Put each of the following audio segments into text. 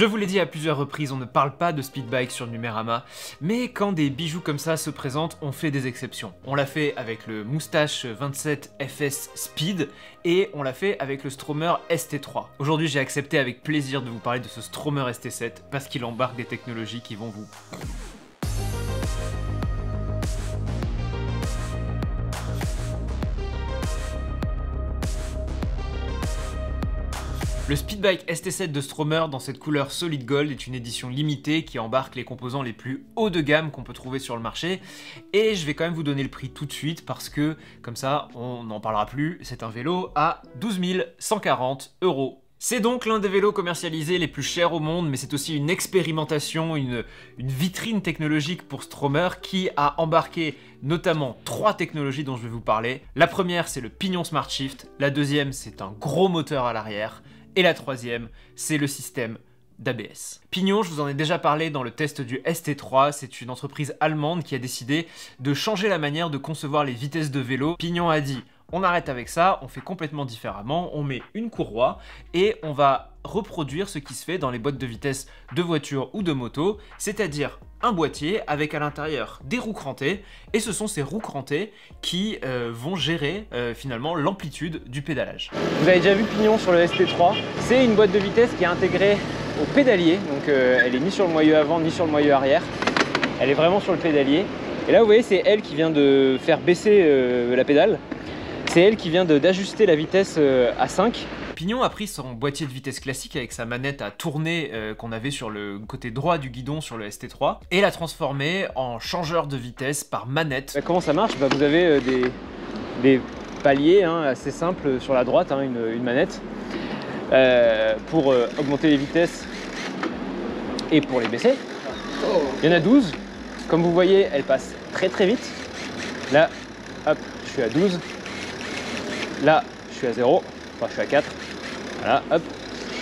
Je vous l'ai dit à plusieurs reprises, on ne parle pas de speed bike sur Numérama, mais quand des bijoux comme ça se présentent, on fait des exceptions. On l'a fait avec le Moustache 27 FS Speed et on l'a fait avec le Stromer ST3. Aujourd'hui, j'ai accepté avec plaisir de vous parler de ce Stromer ST7 parce qu'il embarque des technologies qui vont vous Le Speedbike ST7 de Stromer dans cette couleur solid gold est une édition limitée qui embarque les composants les plus haut de gamme qu'on peut trouver sur le marché et je vais quand même vous donner le prix tout de suite parce que comme ça on n'en parlera plus, c'est un vélo à 12 140 euros. C'est donc l'un des vélos commercialisés les plus chers au monde, mais c'est aussi une expérimentation, une, une, vitrine technologique pour Stromer qui a embarqué notamment trois technologies dont je vais vous parler. La première, c'est le pignon Smart Shift. La deuxième, c'est un gros moteur à l'arrière. Et la troisième, c'est le système d'ABS. Pignon, je vous en ai déjà parlé dans le test du ST3, c'est une entreprise allemande qui a décidé de changer la manière de concevoir les vitesses de vélo. Pignon a dit on arrête avec ça, on fait complètement différemment, on met une courroie et on va reproduire ce qui se fait dans les boîtes de vitesse de voiture ou de moto, c'est-à-dire un boîtier avec à l'intérieur des roues crantées, et ce sont ces roues crantées qui euh, vont gérer euh, finalement l'amplitude du pédalage. Vous avez déjà vu Pignon sur le ST3, c'est une boîte de vitesse qui est intégrée au pédalier, donc euh, elle est ni sur le moyeu avant ni sur le moyeu arrière, elle est vraiment sur le pédalier. Et là vous voyez c'est elle qui vient de faire baisser la pédale, c'est elle qui vient d'ajuster la vitesse euh, à 5. Pignon a pris son boîtier de vitesse classique avec sa manette à tourner euh, qu'on avait sur le côté droit du guidon sur le ST3 et l'a transformé en changeur de vitesse par manette. Bah, comment ça marche bah, Vous avez euh, des, paliers hein, assez simples sur la droite, hein, une, manette, pour augmenter les vitesses et pour les baisser. Il y en a 12. Comme vous voyez, elle passe très très vite. Là, hop, je suis à 12. Là, je suis à 0, je suis à 4. Voilà, hop.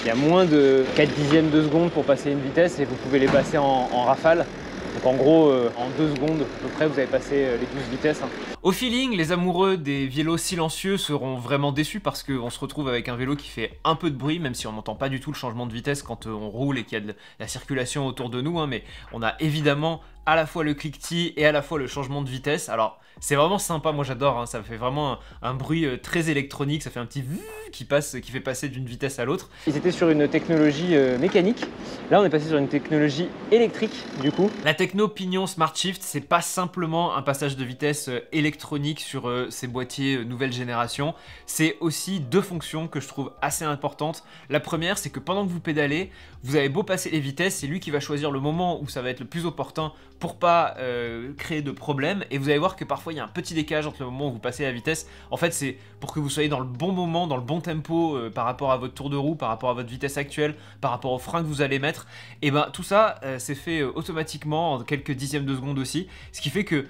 Il y a moins de 4 dixièmes de seconde pour passer une vitesse et vous pouvez les passer en, rafale. Donc en gros, euh, en 2 secondes à peu près, vous avez passé euh, les 12 vitesses. Hein. Au feeling, les amoureux des vélos silencieux seront vraiment déçus parce qu'on se retrouve avec un vélo qui fait un peu de bruit, même si on n'entend pas du tout le changement de vitesse quand euh, on roule et qu'il y a de la circulation autour de nous. Hein. mais on a évidemment à la fois le cliquetis et à la fois le changement de vitesse. Alors, c'est vraiment sympa, moi j'adore, hein. ça fait vraiment un, bruit euh, très électronique, ça fait un petit qui passe, qui fait passer d'une vitesse à l'autre. Ils étaient sur une technologie euh, mécanique, là on est passé sur une technologie électrique du coup. La techno Pignon Smart Shift, c'est pas simplement un passage de vitesse euh, électronique sur ces boîtiers nouvelle génération, c'est aussi deux fonctions que je trouve assez importantes. La première, c'est que pendant que vous pédalez, vous avez beau passer les vitesses, c'est lui qui va choisir le moment où ça va être le plus opportun pour pas euh, créer de problème. Et vous allez voir que parfois il y a un petit décalage entre le moment où vous passez la vitesse. En fait, c'est pour que vous soyez dans le bon moment, dans le bon tempo euh, par rapport à votre tour de roue, par rapport à votre vitesse actuelle, par rapport au frein que vous allez mettre. Et ben tout ça, euh, c'est fait automatiquement en quelques dixièmes de seconde aussi. Ce qui fait que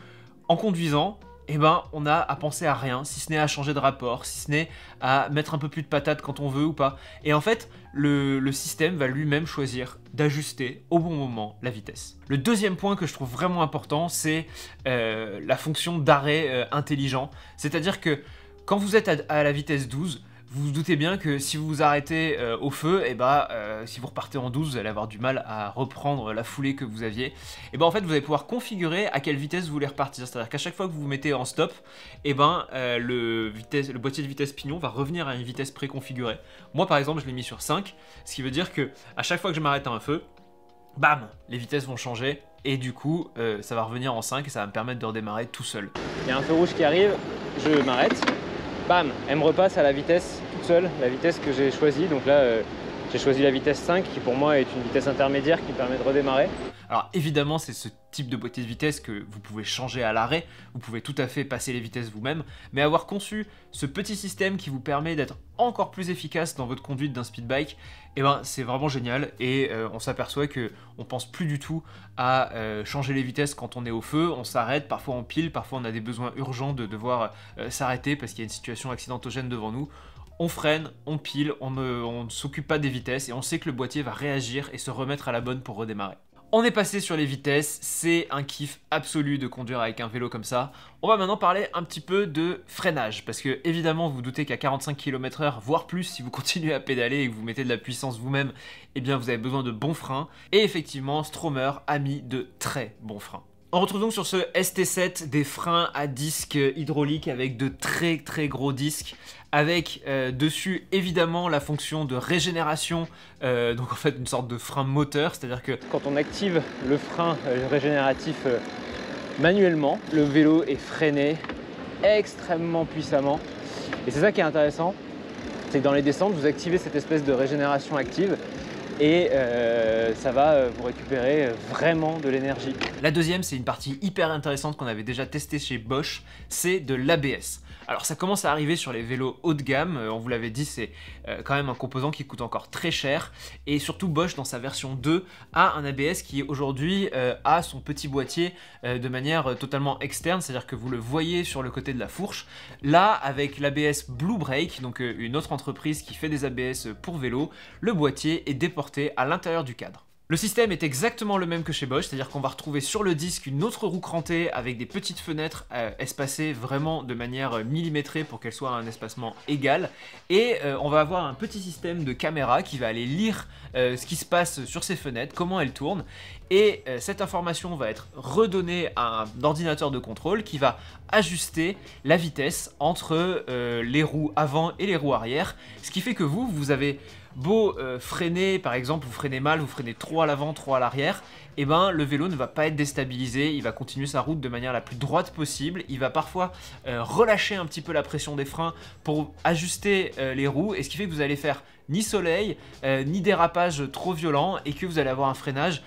en conduisant, eh ben, on a à penser à rien, si ce n'est à changer de rapport, si ce n'est à mettre un peu plus de patates quand on veut ou pas. Et en fait, le, système va lui-même choisir d'ajuster au bon moment la vitesse. Le deuxième point que je trouve vraiment important, c'est euh, la fonction d'arrêt euh, intelligent. C'est-à-dire que quand vous êtes à la vitesse 12, vous vous doutez bien que si vous vous arrêtez euh, au feu, et eh ben, euh, si vous repartez en 12, vous allez avoir du mal à reprendre la foulée que vous aviez. Et eh ben, en fait, vous allez pouvoir configurer à quelle vitesse vous voulez repartir. C'est-à-dire qu'à chaque fois que vous vous mettez en stop, et eh ben euh, le, boîtier de vitesse pignon va revenir à une vitesse préconfigurée. Moi par exemple, je l'ai mis sur 5, ce qui veut dire que à chaque fois que je m'arrête à un feu, bam, les vitesses vont changer et du coup ça va revenir en 5 et ça va me permettre de redémarrer tout seul. Il y a un feu rouge qui arrive, je m'arrête, bam, elle me repasse à la vitesse toute seule, la vitesse que j'ai choisie. Donc là, euh, j'ai choisi la vitesse 5 qui pour moi est une vitesse intermédiaire qui permet de redémarrer. Alors évidemment, c'est ce type de boîtier de vitesse que vous pouvez changer à l'arrêt, vous pouvez tout à fait passer les vitesses vous-même, mais avoir conçu ce petit système qui vous permet d'être encore plus efficace dans votre conduite d'un speed bike, eh ben, c'est vraiment génial et euh, on s'aperçoit que on pense plus du tout à euh, changer les vitesses quand on est au feu, on s'arrête, parfois on pile, parfois on a des besoins urgents de devoir euh, s'arrêter parce qu'il y a une situation accidentogène devant nous on freine, on pile, on ne s'occupe pas des vitesses et on sait que le boîtier va réagir et se remettre à la bonne pour redémarrer. On est passé sur les vitesses, c'est un kiff absolu de conduire avec un vélo comme ça. On va maintenant parler un petit peu de freinage, parce que évidemment vous, vous doutez qu'à 45 km h voire plus si vous continuez à pédaler et que vous mettez de la puissance vous-même, eh bien vous avez besoin de bons freins, et effectivement Stromer a mis de très bons freins. On retrouve donc sur ce ST7 des freins à disque hydraulique avec de très très gros disques avec euh, dessus évidemment la fonction de régénération, euh, donc en fait une sorte de frein moteur, c'est-à-dire que quand on active le frein euh, régénératif manuellement, le vélo est freiné extrêmement puissamment. Et c'est ça qui est intéressant, c'est que dans les descentes, vous activez cette espèce de régénération active et euh, ça va euh, vous récupérer euh, vraiment de l'énergie. La deuxième, c'est une partie hyper intéressante qu'on avait déjà testé chez Bosch, c'est de l'ABS. Alors ça commence à arriver sur les vélos haut de gamme, on vous l'avait dit, c'est quand même un composant qui coûte encore très cher, et surtout Bosch dans sa version 2 a un ABS qui aujourd'hui a son petit boîtier de manière totalement externe, c'est-à-dire que vous le voyez sur le côté de la fourche. Là, avec l'ABS Blue break donc une autre entreprise qui fait des ABS pour vélo, le boîtier est déporté à l'intérieur du cadre. Le système est exactement le même que chez Bosch, c'est-à-dire qu'on va retrouver sur le disque une autre roue crantée avec des petites fenêtres euh, espacées vraiment de manière euh, millimétrée pour qu'elles soient à un espacement égal. Et euh, on va avoir un petit système de caméra qui va aller lire ce qui se passe sur ces fenêtres, comment elles tournent. Et cette information va être redonnée à un ordinateur de contrôle qui va ajuster la vitesse entre les roues avant et les roues arrière. Ce qui fait que vous, vous avez beau euh, freiner, par exemple, vous freinez mal, vous freinez trop à l'avant, trop à l'arrière, et eh ben le vélo ne va pas être déstabilisé, il va continuer sa route de manière la plus droite possible, il va parfois euh, relâcher un petit peu la pression des freins pour ajuster euh, les roues, et ce qui fait que vous allez faire ni soleil, ni dérapage trop violent et que vous allez avoir un freinage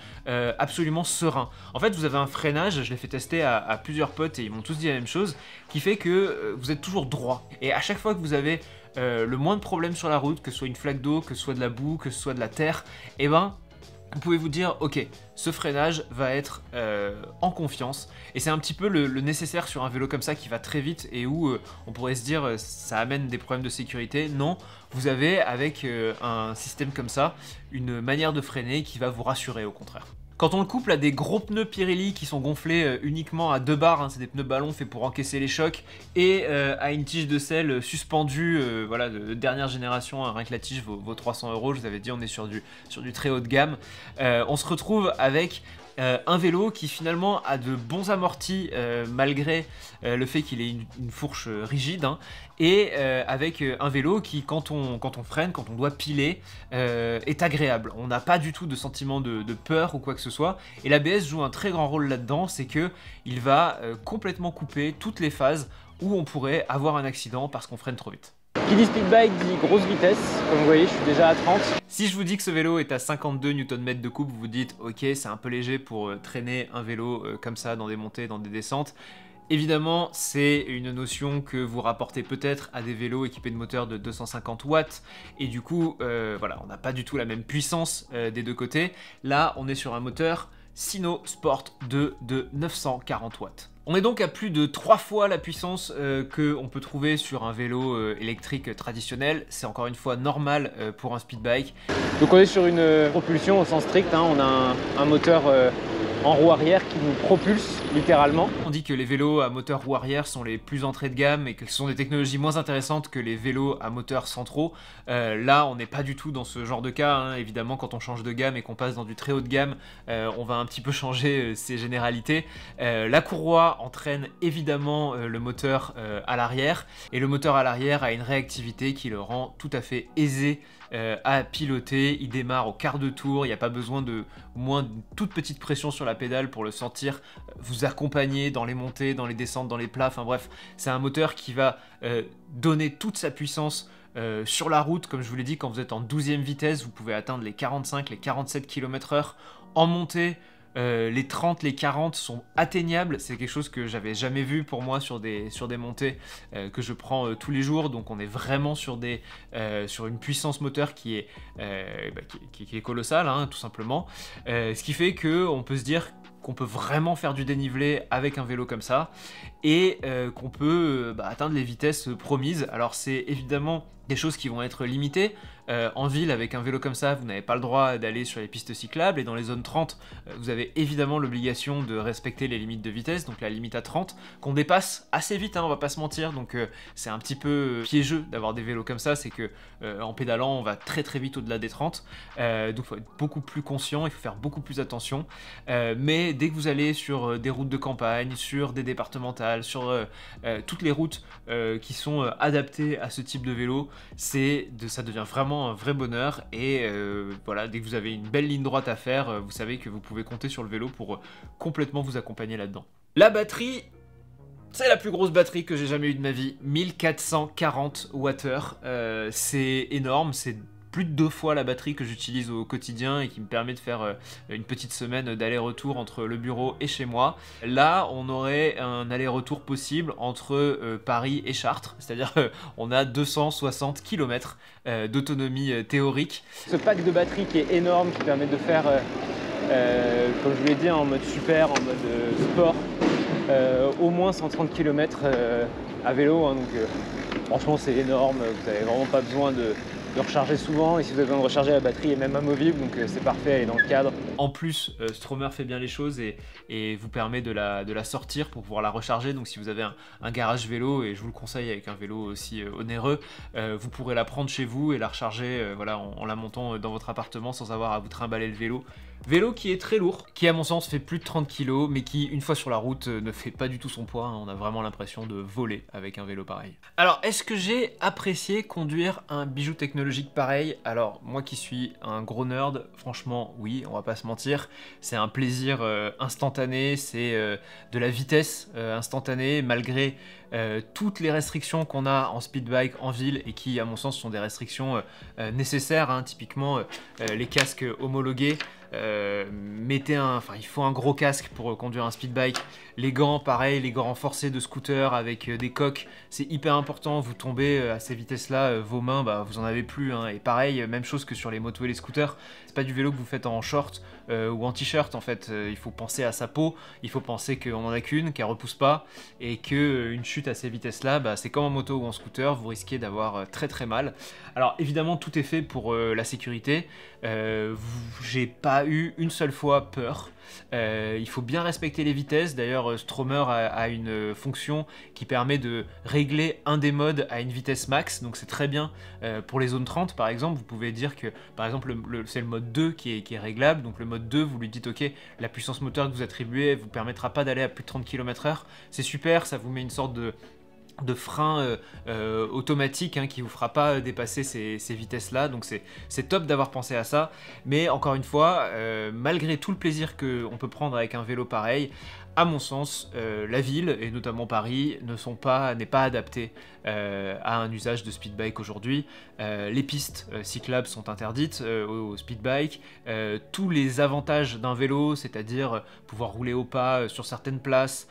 absolument serein. En fait, vous avez un freinage, je l'ai fait tester à, plusieurs potes et ils m'ont tous dit la même chose, qui fait que vous êtes toujours droit. Et à chaque fois que vous avez euh, le moins de problèmes sur la route, que ce soit une flaque d'eau, que ce soit de la boue, que ce soit de la terre, et eh ben vous pouvez vous dire, ok, ce freinage va être euh, en confiance. Et c'est un petit peu le, nécessaire sur un vélo comme ça qui va très vite et où euh, on pourrait se dire, ça amène des problèmes de sécurité. Non, vous avez avec un système comme ça une manière de freiner qui va vous rassurer au contraire. Quand on le couple à des gros pneus Pirelli qui sont gonflés euh, uniquement à deux barres, hein, c'est des pneus ballons faits pour encaisser les chocs, et euh, à une tige de sel suspendue, euh, voilà, de dernière génération, un rien que la tige vaut, 300 euros, je vous avais dit, on est sur du, sur du très haut de gamme, on se retrouve avec euh, un vélo qui finalement a de bons amortis euh, malgré euh, le fait qu'il ait une, fourche rigide hein, et avec un vélo qui quand on, quand on freine, quand on doit piler est agréable. On n'a pas du tout de sentiment de, peur ou quoi que ce soit et l'ABS joue un très grand rôle là-dedans, c'est que il va complètement couper toutes les phases où on pourrait avoir un accident parce qu'on freine trop vite. Qui dit speed bike dit grosse vitesse, comme vous voyez je suis déjà à 30. Si je vous dis que ce vélo est à 52 Nm de coupe, vous vous dites ok c'est un peu léger pour euh, traîner un vélo euh, comme ça dans des montées, dans des descentes. Évidemment, c'est une notion que vous rapportez peut-être à des vélos équipés de moteurs de 250 watts, et du coup, euh, voilà, on n'a pas du tout la même puissance des deux côtés. Là, on est sur un moteur Sino Sport 2 de 940 watts. On est donc à plus de 3 fois la puissance euh, que qu'on peut trouver sur un vélo euh, électrique traditionnel. C'est encore une fois normal euh, pour un speed bike. Donc on est sur une propulsion au sens strict, hein. on a un moteur en roue arrière qui nous propulse littéralement. On dit que les vélos à moteur roue arrière sont les plus entrées de gamme et que ce sont des technologies moins intéressantes que les vélos à moteur centraux. Euh, là, on n'est pas du tout dans ce genre de cas. Hein. Évidemment, quand on change de gamme et qu'on passe dans du très haut de gamme, euh, on va un petit peu changer ses euh, généralités. la courroie entraîne évidemment le moteur à l'arrière et le moteur à l'arrière a une réactivité qui le rend tout à fait aisé euh, à piloter, il démarre au quart de tour, il n'y a pas besoin de moins toute petite pression sur la pédale pour le sentir euh, vous accompagner dans les montées, dans les descentes, dans les plats, enfin bref, c'est un moteur qui va euh, donner toute sa puissance sur la route, comme je vous l'ai dit, quand vous êtes en 12e vitesse, vous pouvez atteindre les 45, les 47 km/h. En montée, euh, les 30, les 40 sont atteignables. C'est quelque chose que j'avais jamais vu pour moi sur des, sur des montées euh, que je prends euh, tous les jours. Donc on est vraiment sur, des, sur une puissance moteur qui est, bah, qui, est colossale, hein, tout simplement. ce qui fait qu'on peut se dire qu'on peut vraiment faire du dénivelé avec un vélo comme ça et qu'on peut bah, atteindre les vitesses promises. Alors c'est évidemment des choses qui vont être limitées. Euh, en ville, avec un vélo comme ça, vous n'avez pas le droit d'aller sur les pistes cyclables, et dans les zones 30, euh, vous avez évidemment l'obligation de respecter les limites de vitesse, donc la limite à 30, qu'on dépasse assez vite, hein, on va pas se mentir, donc euh, c'est un petit peu piégeux d'avoir des vélos comme ça, c'est que en pédalant, on va très très vite au-delà des 30, donc il faut être beaucoup plus conscient, il faut faire beaucoup plus attention, mais dès que vous allez sur des routes de campagne, sur des départementales, sur toutes les routes qui sont adaptées à ce type de vélo, c'est ça devient vraiment un vrai bonheur. Et euh, voilà, dès que vous avez une belle ligne droite à faire, euh, vous savez que vous pouvez compter sur le vélo pour euh, complètement vous accompagner là-dedans. La batterie, c'est la plus grosse batterie que j'ai jamais eue de ma vie, 1440 Wh. c'est énorme, c'est plus de deux fois la batterie que j'utilise au quotidien et qui me permet de faire euh, une petite semaine d'aller-retour entre le bureau et chez moi. Là, on aurait un aller-retour possible entre euh, Paris et Chartres, c'est-à-dire euh, on a 260 km d'autonomie théorique. Ce pack de batterie qui est énorme, qui permet de faire, comme je vous l'ai dit, en mode super, en mode sport, au moins 130 km à vélo. Hein, donc, franchement, c'est énorme. Vous n'avez vraiment pas besoin de de recharger souvent et si vous avez besoin de recharger la batterie est même amovible donc euh, c'est parfait, elle est dans le cadre. En plus, euh, Stromer fait bien les choses et, vous permet de la, sortir pour pouvoir la recharger donc si vous avez un, garage vélo et je vous le conseille avec un vélo aussi euh, onéreux, vous pourrez la prendre chez vous et la recharger voilà, en, en la montant dans votre appartement sans avoir à vous trimballer le vélo Vélo qui est très lourd, qui à mon sens fait plus de 30 kg, mais qui une fois sur la route euh, ne fait pas du tout son poids, hein. on a vraiment l'impression de voler avec un vélo pareil. Alors est-ce que j'ai apprécié conduire un bijou technologique pareil Alors moi qui suis un gros nerd, franchement oui, on va pas se mentir, c'est un plaisir euh, instantané, c'est euh, de la vitesse instantanée malgré euh, toutes les restrictions qu'on a en speed bike, en ville, et qui à mon sens sont des restrictions euh, euh, nécessaires, hein, typiquement les casques homologués. mettez un, enfin il faut un gros casque pour conduire un speed bike. Les gants, pareil, les gants renforcés de scooter avec des coques, c'est hyper important. Vous tombez à ces vitesses-là, vos mains, bah, vous en avez plus. Hein. et pareil, même chose que sur les motos et les scooters pas du vélo que vous faites en short euh, ou en t-shirt en fait. Euh, il faut penser à sa peau, il faut penser qu'on en a qu'une, qu'elle repousse pas et que euh, une chute à ces vitesses-là, bah, c'est comme en moto ou en scooter, vous risquez d'avoir très très mal. Alors évidemment, tout est fait pour la sécurité. J'ai pas eu une seule fois peur. il faut bien respecter les vitesses. D'ailleurs, Stromer a, a une fonction qui permet de régler un des modes à une vitesse max, donc c'est très bien pour les zones 30 par exemple. Vous pouvez dire que par exemple, c'est le mode 2 qui est, réglable. Donc le mode 2, vous lui dites ok, la puissance moteur que vous attribuez vous permettra pas d'aller à plus de 30 km/h. C'est super, ça vous met une sorte de, frein euh, euh, automatique hein, qui vous fera pas dépasser ces, vitesses là donc c'est top d'avoir pensé à ça mais encore une fois euh, malgré tout le plaisir qu'on peut prendre avec un vélo pareil à mon sens, euh, la ville, et notamment Paris, ne pas, n'est pas adaptée euh, à un usage de speed bike aujourd'hui. Euh, les pistes cyclables sont interdites au, speedbike. tous les avantages d'un vélo, c'est-à-dire pouvoir rouler au pas sur certaines places,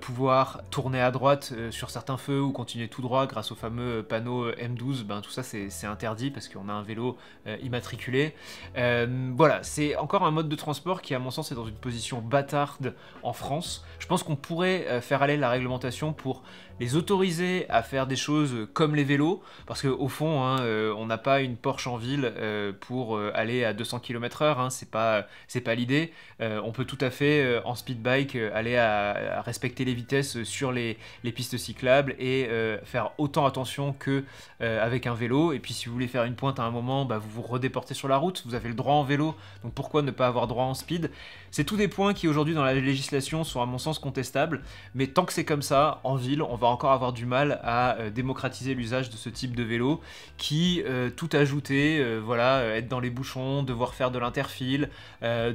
pouvoir tourner à droite sur certains feux ou continuer tout droit grâce au fameux panneau M12, ben, tout ça c'est interdit parce qu'on a un vélo immatriculé. voilà, c'est encore un mode de transport qui, à mon sens, est dans une position bâtarde en France je pense qu'on pourrait euh, faire aller la réglementation pour les autoriser à faire des choses comme les vélos, parce qu'au fond, hein, euh, on n'a pas une Porsche en ville euh, pour euh, aller à 200 km/h, hein, c'est pas, pas l'idée. on peut tout à fait, en speed bike, aller à, respecter les vitesses sur les, pistes cyclables et faire autant attention que avec un vélo. Et puis, si vous voulez faire une pointe à un moment, bah, vous vous redéportez sur la route, vous avez le droit en vélo, donc pourquoi ne pas avoir droit en speed C'est tous des points qui, aujourd'hui, dans la législation, sont à mon sens contestables, mais tant que c'est comme ça, en ville, on va encore avoir du mal à euh, démocratiser l'usage de ce type de vélo qui, euh, tout ajouter, euh, voilà, être dans les bouchons, devoir faire de l'interfile,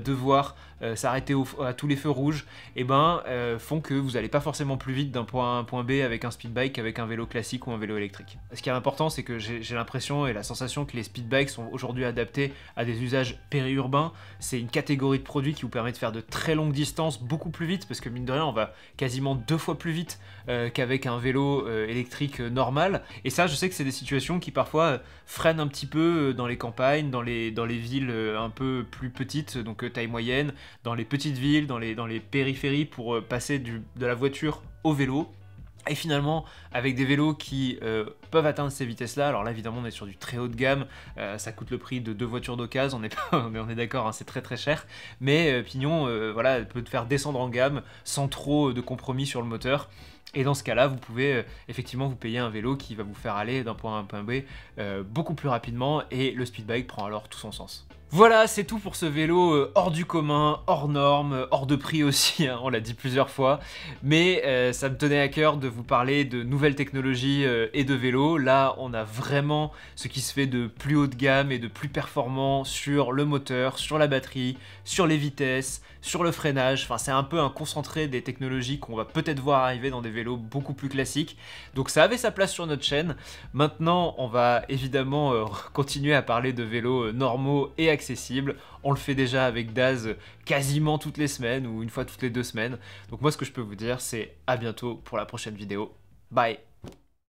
devoir s'arrêter à tous les feux rouges, et eh ben, font que vous n'allez pas forcément plus vite d'un point A à un point B avec un speed bike avec un vélo classique ou un vélo électrique. Ce qui est important, c'est que j'ai l'impression et la sensation que les speedbikes sont aujourd'hui adaptés à des usages périurbains. C'est une catégorie de produits qui vous permet de faire de très longues distances beaucoup plus vite, parce que mine de rien, on va quasiment deux fois plus vite qu'avec un vélo euh, électrique euh, normal. Et ça, je sais que c'est des situations qui parfois euh, freinent un petit peu dans les campagnes, dans les, dans les villes un peu plus petites, donc taille moyenne, dans les petites villes, dans les, dans les périphéries pour passer de la voiture au vélo. Et finalement, avec des vélos qui peuvent atteindre ces vitesses-là, alors là évidemment on est sur du très haut de gamme, ça coûte le prix de deux voitures d'occasion, on est, on est d'accord, hein, c'est très très cher, mais Pignon voilà, peut te faire descendre en gamme sans trop de compromis sur le moteur. Et dans ce cas-là, vous pouvez euh, effectivement vous payer un vélo qui va vous faire aller d'un point A à un point B euh, beaucoup plus rapidement et le speed bike prend alors tout son sens. Voilà, c'est tout pour ce vélo euh, hors du commun, hors norme, euh, hors de prix aussi, hein, on l'a dit plusieurs fois. Mais euh, ça me tenait à cœur de vous parler de nouvelles technologies et de vélos. Là, on a vraiment ce qui se fait de plus haut de gamme et de plus performant sur le moteur, sur la batterie, sur les vitesses, sur le freinage. Enfin, c'est un peu un concentré des technologies qu'on va peut-être voir arriver dans des vélos beaucoup plus classiques. Donc ça avait sa place sur notre chaîne. Maintenant, on va évidemment continuer à parler de vélos normaux et accessible. On le fait déjà avec Daz quasiment toutes les semaines ou une fois toutes les deux semaines. Donc moi ce que je peux vous dire c'est à bientôt pour la prochaine vidéo. Bye